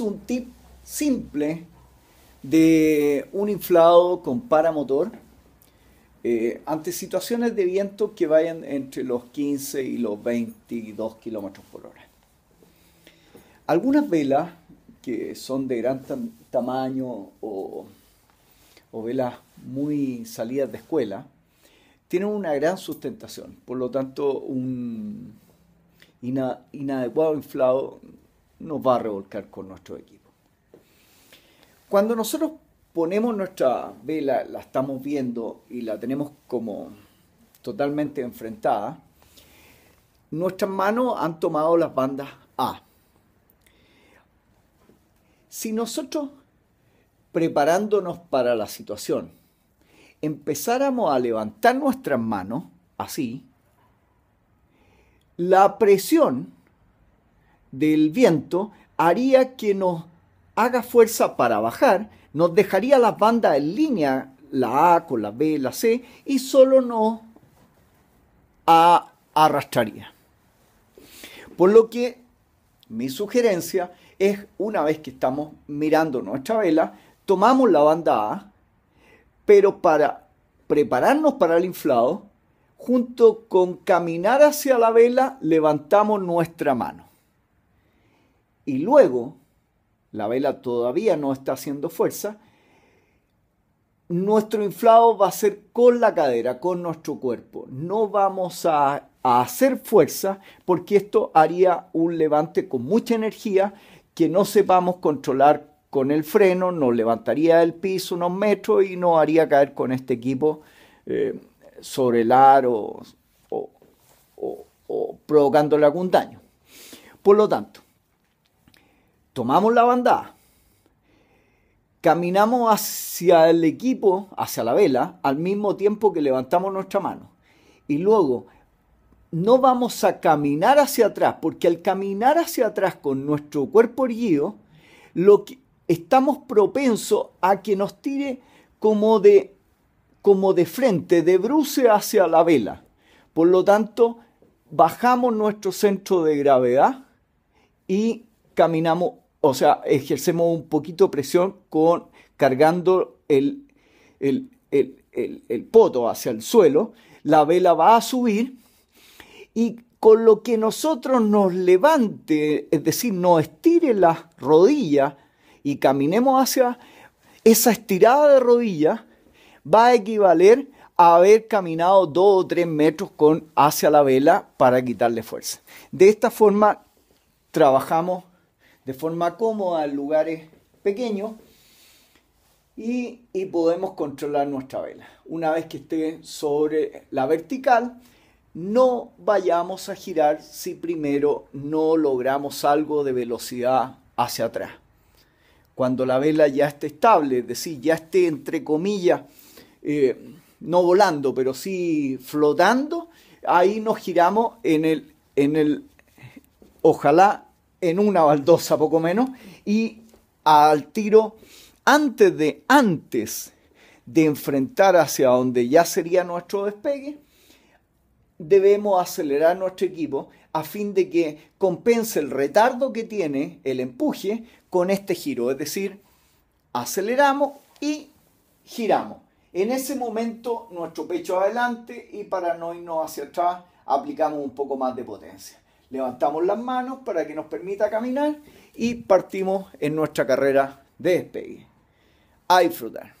un tip simple de un inflado con paramotor eh, ante situaciones de viento que vayan entre los 15 y los 22 kilómetros por hora. Algunas velas que son de gran tamaño o, o velas muy salidas de escuela tienen una gran sustentación, por lo tanto, un, inadecuado inflado nos va a revolcar con nuestro equipo. Cuando nosotros ponemos nuestra vela, la estamos viendo y la tenemos como totalmente enfrentada, nuestras manos han tomado las bandas A. Si nosotros, preparándonos para la situación, empezáramos a levantar nuestras manos así, la presión del viento haría que nos haga fuerza para bajar, nos dejaría las bandas en línea, la A con la B, la C, y solo nos arrastraría. Por lo que mi sugerencia es, una vez que estamos mirando nuestra vela, tomamos la banda A, pero para prepararnos para el inflado, junto con caminar hacia la vela, levantamos nuestra mano y luego la vela todavía no está haciendo fuerza, nuestro inflado va a ser con la cadera, con nuestro cuerpo. No vamos a, hacer fuerza porque esto haría un levante con mucha energía que no sepamos controlar con el freno, nos levantaría del piso unos metros y nos haría caer con este equipo eh, sobre el aro o provocándole algún daño. Por lo tanto, tomamos la bandada, caminamos hacia el equipo, hacia la vela, al mismo tiempo que levantamos nuestra mano. Y luego no vamos a caminar hacia atrás, porque al caminar hacia atrás con nuestro cuerpo erguido, lo que, estamos propensos a que nos tire como de, como de frente, de bruce hacia la vela. Por lo tanto, bajamos nuestro centro de gravedad y caminamos o sea, ejercemos un poquito presión con cargando el, el, poto hacia el suelo, la vela va a subir y con lo que nosotros nos levante, es decir, nos estire las rodillas y caminemos hacia esa estirada de rodilla va a equivaler a haber caminado dos o tres metros con, hacia la vela para quitarle fuerza. De esta forma trabajamos de forma cómoda en lugares pequeños y, y podemos controlar nuestra vela. Una vez que esté sobre la vertical, no vayamos a girar si primero no logramos algo de velocidad hacia atrás. Cuando la vela ya esté estable, es decir, ya esté entre comillas, eh, no volando, pero sí flotando, ahí nos giramos en el, en el, ojalá en una baldosa poco menos y al tiro antes de antes de enfrentar hacia donde ya sería nuestro despegue, debemos acelerar nuestro equipo a fin de que compense el retardo que tiene el empuje con este giro, es decir, aceleramos y giramos. En ese momento nuestro pecho adelante y para no irnos hacia atrás aplicamos un poco más de potencia levantamos las manos para que nos permita caminar y partimos en nuestra carrera de despegue. A disfrutar.